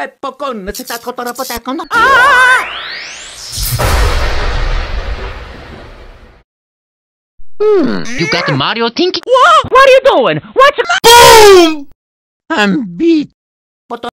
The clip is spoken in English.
c'est hmm, you got Mario thinking? What? What are you doing? What's- BOOM! I'm beat.